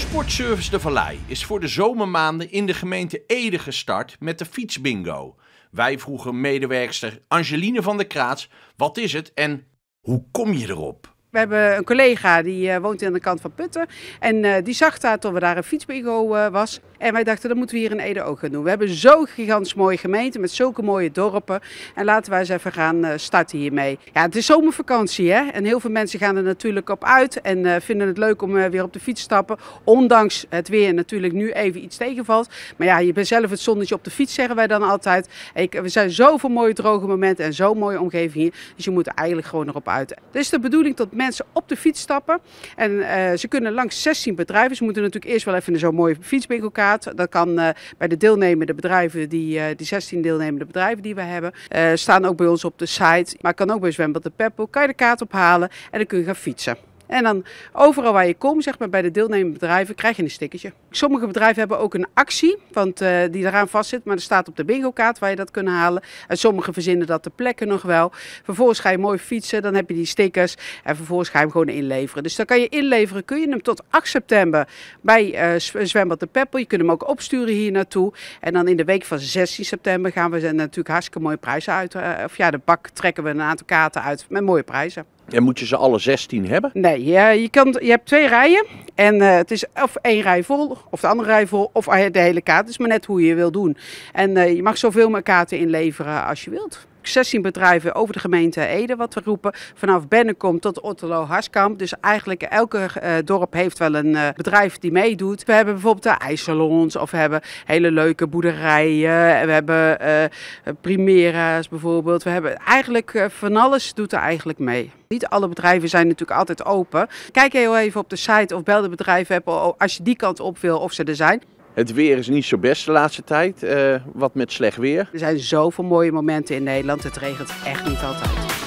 Sportservice De Vallei is voor de zomermaanden in de gemeente Ede gestart met de fietsbingo. Wij vroegen medewerkster Angeline van der Kraats: wat is het en hoe kom je erop? We hebben een collega die uh, woont aan de kant van Putten. En eh, die zag daar toen we daar een fietsbego eh, was. En wij dachten, dat moeten we hier in Ede ook gaan doen. We hebben zo'n gigantisch mooie gemeente met zulke mooie dorpen. En laten wij eens even gaan starten hiermee. Ja, het is zomervakantie hè. En heel veel mensen gaan er natuurlijk op uit. En vinden het leuk om weer op de fiets te stappen. Ondanks het weer natuurlijk nu even iets tegenvalt. Maar ja, je bent zelf het zonnetje op de fiets, zeggen wij dan altijd. Ik, we zijn zoveel mooie droge momenten en zo'n mooie omgeving hier. Dus je moet er eigenlijk gewoon erop uit. Het is dus de bedoeling tot mensen op de fiets stappen. En eh, ze kunnen langs 16 bedrijven. Ze moeten natuurlijk eerst wel even zo'n mooie fietsbegelkaart Dat kan eh, bij de deelnemende bedrijven, die, eh, die 16 deelnemende bedrijven die we hebben. staan ook bij ons op de site. Maar kan ook bij Zwembad de Peppo. Kan je de kaart ophalen en dan kun je gaan fietsen. En dan overal waar je komt, zeg maar bij de deelnemende bedrijven, krijg je een stickertje. Sommige bedrijven hebben ook een actie, want eh, die eraan vastzit, maar er staat op de bingo-kaart waar je dat kunt halen. En sommige verzinnen dat de plekken nog wel. Vervolgens ga je mooi fietsen, dan heb je die stickers en vervolgens ga je hem gewoon inleveren. Dus dan kan je inleveren, kun je hem tot 8 september bij eh, Zwembad de Peppel. Je kunt hem ook opsturen hier naartoe. En dan in de week van 16 september gaan we natuurlijk hartstikke mooie prijzen uit. Eh, of ja, de bak trekken we een aantal kaarten uit met mooie prijzen. En moet je ze alle 16 hebben? Nee, ja, je, kan, je hebt twee rijen. En eh, het is of één rij vol, of de andere rij vol, of eh, de hele kaart. Het is maar net hoe je wil doen. En eh, je mag zoveel meer kaarten inleveren als je wilt. 16 bedrijven over de gemeente Ede wat we roepen. Vanaf Bennekom tot Otterlo Harskamp. Dus eigenlijk elke eh, dorp heeft wel een eh, bedrijf die meedoet. We hebben bijvoorbeeld de ijssalons of we hebben hele leuke boerderijen. We hebben uh, primera's bijvoorbeeld. We hebben eigenlijk van alles doet er eigenlijk mee. Niet alle bedrijven zijn natuurlijk altijd open. Kijk heel even op de site of bel de bedrijven als je die kant op wil of ze er zijn. Het weer is niet zo best de laatste tijd, eh, wat met slecht weer. Er zijn zoveel mooie momenten in Nederland. Het regent echt niet altijd.